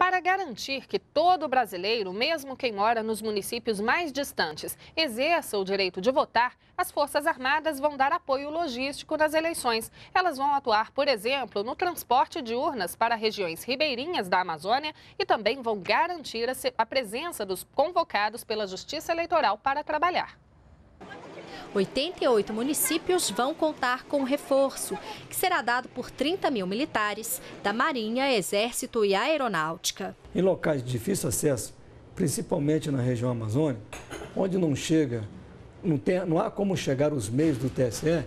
para garantir que todo brasileiro, mesmo quem mora nos municípios mais distantes, exerça o direito de votar, as Forças Armadas vão dar apoio logístico nas eleições. Elas vão atuar, por exemplo, no transporte de urnas para regiões ribeirinhas da Amazônia e também vão garantir a presença dos convocados pela Justiça Eleitoral para trabalhar. 88 municípios vão contar com reforço, que será dado por 30 mil militares da Marinha, Exército e Aeronáutica. Em locais de difícil acesso, principalmente na região Amazônia, onde não chega, não, tem, não há como chegar os meios do TSE,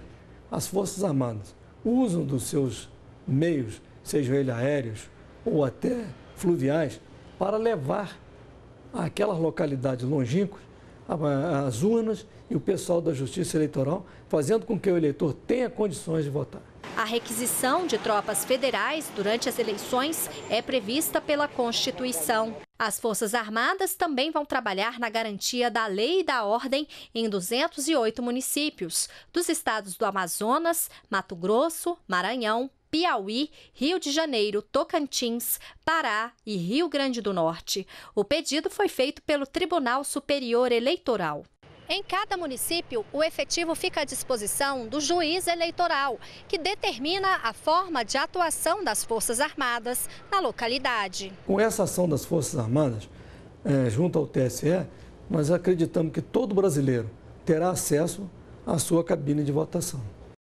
as Forças Armadas usam dos seus meios, sejam eles aéreos ou até fluviais, para levar àquelas localidades longínquas ah, as urnas e o pessoal da Justiça Eleitoral, fazendo com que o eleitor tenha condições de votar. A requisição de tropas federais durante as eleições é prevista pela Constituição. As Forças Armadas também vão trabalhar na garantia da lei e da ordem em 208 municípios, dos estados do Amazonas, Mato Grosso, Maranhão, Piauí, Rio de Janeiro, Tocantins, Pará e Rio Grande do Norte. O pedido foi feito pelo Tribunal Superior Eleitoral. Em cada município, o efetivo fica à disposição do juiz eleitoral, que determina a forma de atuação das Forças Armadas na localidade. Com essa ação das Forças Armadas, é, junto ao TSE, nós acreditamos que todo brasileiro terá acesso à sua cabine de votação.